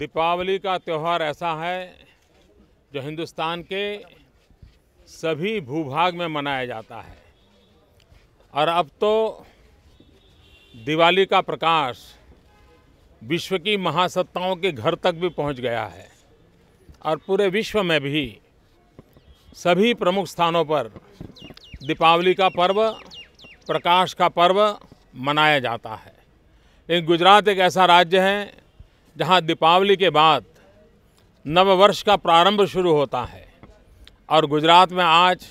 दीपावली का त्यौहार ऐसा है जो हिंदुस्तान के सभी भूभाग में मनाया जाता है और अब तो दिवाली का प्रकाश विश्व की महासत्ताओं के घर तक भी पहुंच गया है और पूरे विश्व में भी सभी प्रमुख स्थानों पर दीपावली का पर्व प्रकाश का पर्व मनाया जाता है लेकिन गुजरात एक ऐसा राज्य है जहाँ दीपावली के बाद नववर्ष का प्रारंभ शुरू होता है और गुजरात में आज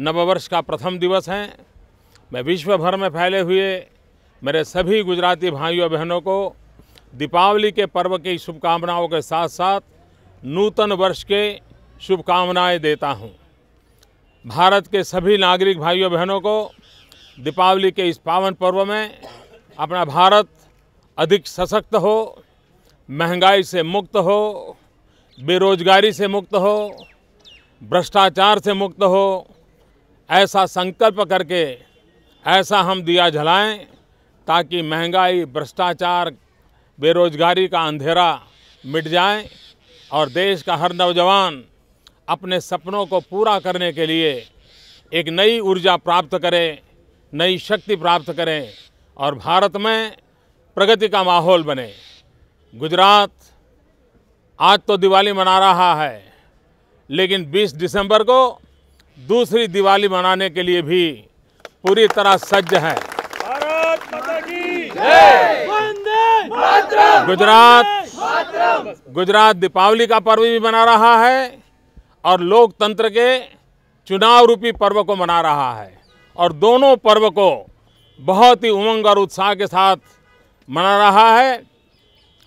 नववर्ष का प्रथम दिवस है मैं विश्व भर में फैले हुए मेरे सभी गुजराती भाइयों बहनों को दीपावली के पर्व की शुभकामनाओं के साथ साथ नूतन वर्ष के शुभकामनाएं देता हूं। भारत के सभी नागरिक भाइयों बहनों को दीपावली के इस पावन पर्व में अपना भारत अधिक सशक्त हो महंगाई से मुक्त हो बेरोजगारी से मुक्त हो भ्रष्टाचार से मुक्त हो ऐसा संकल्प करके ऐसा हम दिया जलाएं ताकि महंगाई भ्रष्टाचार बेरोजगारी का अंधेरा मिट जाए और देश का हर नौजवान अपने सपनों को पूरा करने के लिए एक नई ऊर्जा प्राप्त करें नई शक्ति प्राप्त करें और भारत में प्रगति का माहौल बने गुजरात आज तो दिवाली मना रहा है लेकिन 20 दिसंबर को दूसरी दिवाली मनाने के लिए भी पूरी तरह सज्ज है गुजरात गुजरात दीपावली का पर्व भी मना रहा है और लोकतंत्र के चुनाव रूपी पर्व को मना रहा है और दोनों पर्व को बहुत ही उमंग और उत्साह के साथ मना रहा है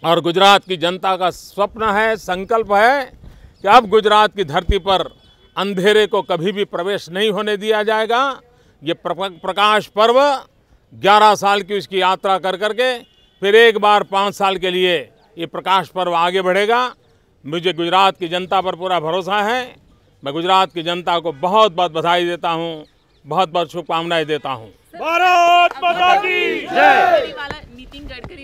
और गुजरात की जनता का स्वप्न है संकल्प है कि अब गुजरात की धरती पर अंधेरे को कभी भी प्रवेश नहीं होने दिया जाएगा ये प्रकाश पर्व 11 साल की उसकी यात्रा कर करके फिर एक बार पाँच साल के लिए ये प्रकाश पर्व आगे बढ़ेगा मुझे गुजरात की जनता पर पूरा भरोसा है मैं गुजरात की जनता को बहुत बहुत बधाई देता हूँ बहुत बहुत शुभकामनाएं देता हूँ भारत माता की जय मीटिंग